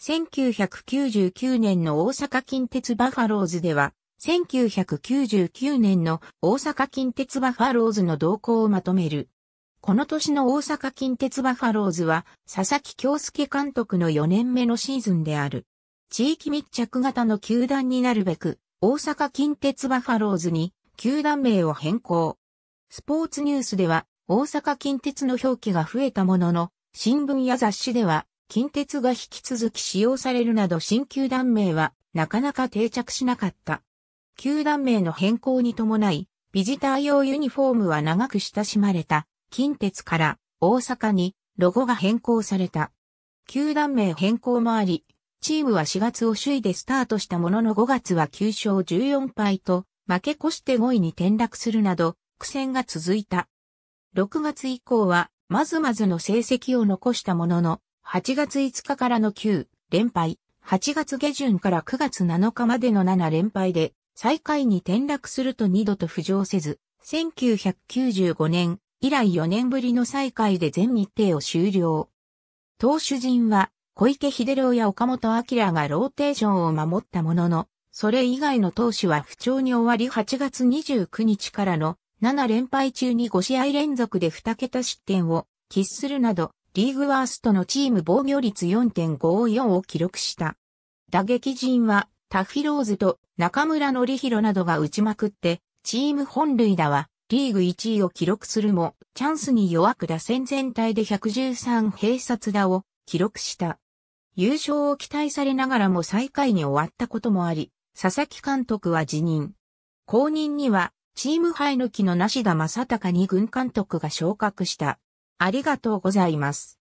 1999年の大阪近鉄バファローズでは、1999年の大阪近鉄バファローズの動向をまとめる。この年の大阪近鉄バファローズは、佐々木京介監督の4年目のシーズンである。地域密着型の球団になるべく、大阪近鉄バファローズに、球団名を変更。スポーツニュースでは、大阪近鉄の表記が増えたものの、新聞や雑誌では、近鉄が引き続き使用されるなど新球団名はなかなか定着しなかった。球団名の変更に伴い、ビジター用ユニフォームは長く親しまれた近鉄から大阪にロゴが変更された。球団名変更もあり、チームは4月を首位でスタートしたものの5月は9勝14敗と負け越して5位に転落するなど苦戦が続いた。6月以降はまずまずの成績を残したものの8月5日からの9連敗、8月下旬から9月7日までの7連敗で、最下位に転落すると2度と浮上せず、1995年以来4年ぶりの最下位で全日程を終了。投手陣は、小池秀郎や岡本明がローテーションを守ったものの、それ以外の投手は不調に終わり8月29日からの7連敗中に5試合連続で2桁失点を喫するなどリーグワーストのチーム防御率4.54を記録した。打撃陣は、タフィローズと中村則ろなどが打ちまくって、チーム本塁打はリーグ1位を記録するも、チャンスに弱く打線全体で113閉殺打を記録した。優勝を期待されながらも最下位に終わったこともあり、佐々木監督は辞任。後任には、チームハイの木の梨田正隆に軍監督が昇格した。ありがとうございます。